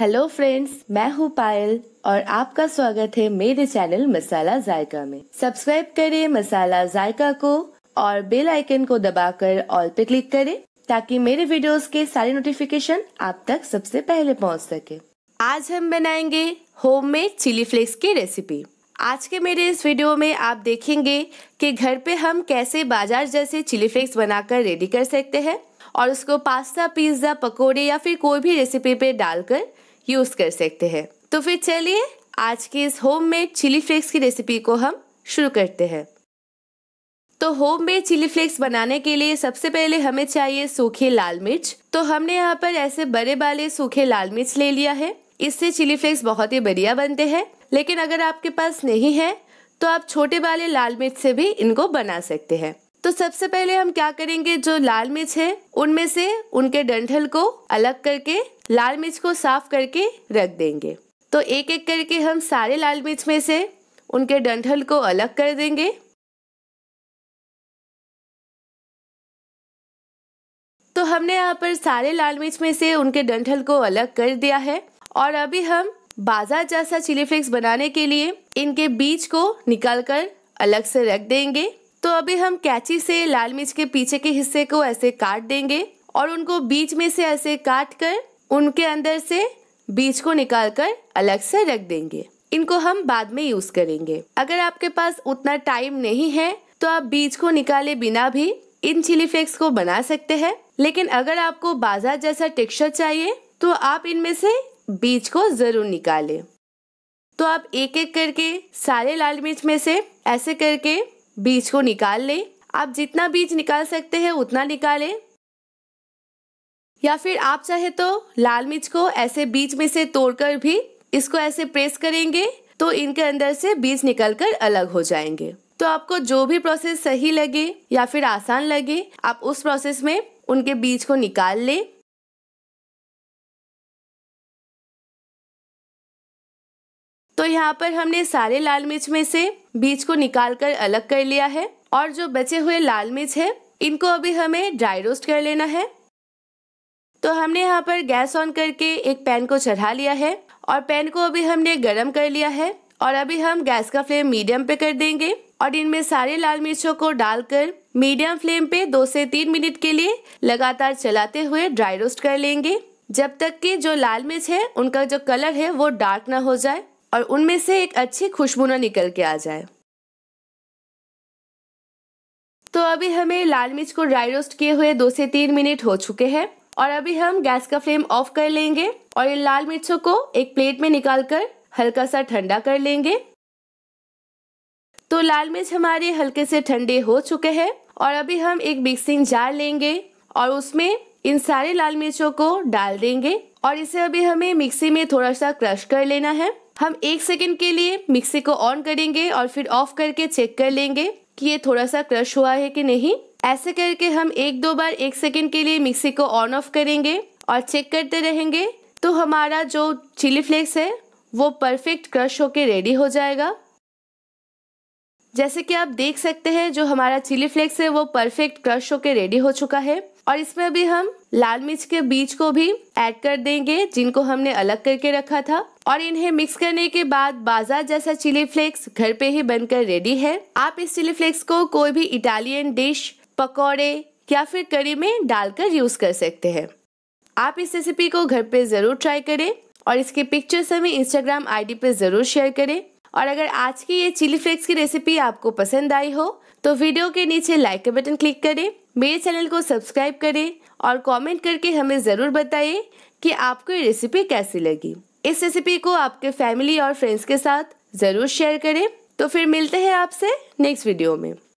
hello friends मैं हूँ पायल और आपका स्वागत है मेरे चैनल मसाला जायका में सब्सक्राइब करें मसाला जायका को और बेल आइकन को दबाकर ऑल पे क्लिक करें ताकि मेरे वीडियोस के सारे नोटिफिकेशन आप तक सबसे पहले पहुंच सके आज हम बनाएंगे होममेड चिली फ्लेक्स की रेसिपी आज के मेरे इस वीडियो में आप देखेंगे कि घर पे हम कैसे बाजार जैसे चिली फ्लेक्स बनाकर रेडी कर सकते हैं और उसको पास्ता पिज्ज़ा पकोड़े या फिर कोई भी रेसिपी पे डालकर यूज़ कर सकते हैं तो फिर चलिए आज के इस होम मेड चिली फ्लेक्स की रेसिपी को हम शुरू करते हैं तो होम मेड चिली फ्लेक्स बनाने के लिए सबसे पहले हमें चाहिए सूखे लाल मिर्च तो हमने यहाँ पर ऐसे बड़े वाले सूखे लाल मिर्च ले लिया है इससे चिली फ्लेक्स बहुत ही बढ़िया बनते हैं लेकिन अगर आपके पास नहीं है तो आप छोटे वाले लाल मिर्च से भी इनको बना सकते हैं तो सबसे पहले हम क्या करेंगे जो लाल मिर्च है उनमें से उनके डंठल को अलग करके लाल मिर्च को साफ करके रख देंगे तो एक एक करके हम सारे लाल मिर्च में से उनके डंठल को अलग कर देंगे तो हमने यहाँ पर सारे लाल मिर्च में से उनके डंठल को अलग कर दिया है और अभी हम बाजार जैसा चिली फ्लेक्स बनाने के लिए इनके बीज को निकाल कर अलग से रख देंगे तो अभी हम कैची से लाल मिर्च के पीछे के हिस्से को ऐसे काट देंगे और उनको बीच में से ऐसे काट कर उनके अंदर से बीज को निकाल कर अलग से रख देंगे इनको हम बाद में यूज करेंगे अगर आपके पास उतना टाइम नहीं है तो आप बीज को निकाले बिना भी इन चिली फ्लेक्स को बना सकते हैं लेकिन अगर आपको बाजार जैसा टेक्सचर चाहिए तो आप इनमें से बीज को जरूर निकालें तो आप एक एक करके सारे लाल मिर्च में से ऐसे करके बीज को निकाल लें आप जितना बीज निकाल सकते हैं उतना निकालें या फिर आप चाहे तो लाल मिर्च को ऐसे बीज में से तोड़कर भी इसको ऐसे प्रेस करेंगे तो इनके अंदर से बीज निकलकर अलग हो जाएंगे तो आपको जो भी प्रोसेस सही लगे या फिर आसान लगे आप उस प्रोसेस में उनके बीज को निकाल लें तो यहाँ पर हमने सारे लाल मिर्च में से बीज को निकाल कर अलग कर लिया है और जो बचे हुए लाल मिर्च है इनको अभी हमें ड्राई रोस्ट कर लेना है तो हमने यहाँ पर गैस ऑन करके एक पैन को चढ़ा लिया है और पैन को अभी हमने गर्म कर लिया है और अभी हम गैस का फ्लेम मीडियम पे कर देंगे और इनमें सारे लाल मिर्चों को डालकर मीडियम फ्लेम पे दो से तीन मिनट के लिए लगातार चलाते हुए ड्राई रोस्ट कर लेंगे जब तक कि जो लाल मिर्च है उनका जो कलर है वो डार्क ना हो जाए और उनमें से एक अच्छी खुशबू ना निकल के आ जाए तो अभी हमें लाल मिर्च को ड्राई रोस्ट किए हुए दो से तीन मिनट हो चुके हैं और अभी हम गैस का फ्लेम ऑफ कर लेंगे और इन लाल मिर्चों को एक प्लेट में निकाल कर हल्का सा ठंडा कर लेंगे तो लाल मिर्च हमारे हल्के से ठंडे हो चुके हैं और अभी हम एक मिक्सिंग जार लेंगे और उसमें इन सारे लाल मिर्चों को डाल देंगे और इसे अभी हमें मिक्सी में थोड़ा सा क्रश कर लेना है हम एक सेकेंड के लिए मिक्सी को ऑन करेंगे और फिर ऑफ करके चेक कर लेंगे कि ये थोड़ा सा क्रश हुआ है कि नहीं ऐसे करके हम एक दो बार एक सेकेंड के लिए मिक्सी को ऑन ऑफ करेंगे और चेक करते रहेंगे तो हमारा जो चिली फ्लेक्स है वो परफेक्ट क्रश होके रेडी हो जाएगा जैसे कि आप देख सकते हैं जो हमारा चिली फ्लेक्स है वो परफेक्ट क्रश होके रेडी हो चुका है और इसमें अभी हम लाल मिर्च के बीज को भी ऐड कर देंगे जिनको हमने अलग करके रखा था और इन्हें मिक्स करने के बाद बाजार जैसा चिली फ्लेक्स घर पे ही बनकर रेडी है आप इस चिली फ्लेक्स को कोई भी इटालियन डिश पकौड़े या फिर करी में डालकर यूज कर सकते हैं आप इस रेसिपी को घर पे ज़रूर ट्राई करें और इसके पिक्चर्स हमें इंस्टाग्राम आईडी पे ज़रूर शेयर करें और अगर आज की ये चिली फ्लेक्स की रेसिपी आपको पसंद आई हो तो वीडियो के नीचे लाइक का बटन क्लिक करें मेरे चैनल को सब्सक्राइब करें और कमेंट करके हमें ज़रूर बताइए कि आपको ये रेसिपी कैसी लगी इस रेसिपी को आपके फैमिली और फ्रेंड्स के साथ ज़रूर शेयर करें तो फिर मिलते हैं आपसे नेक्स्ट वीडियो में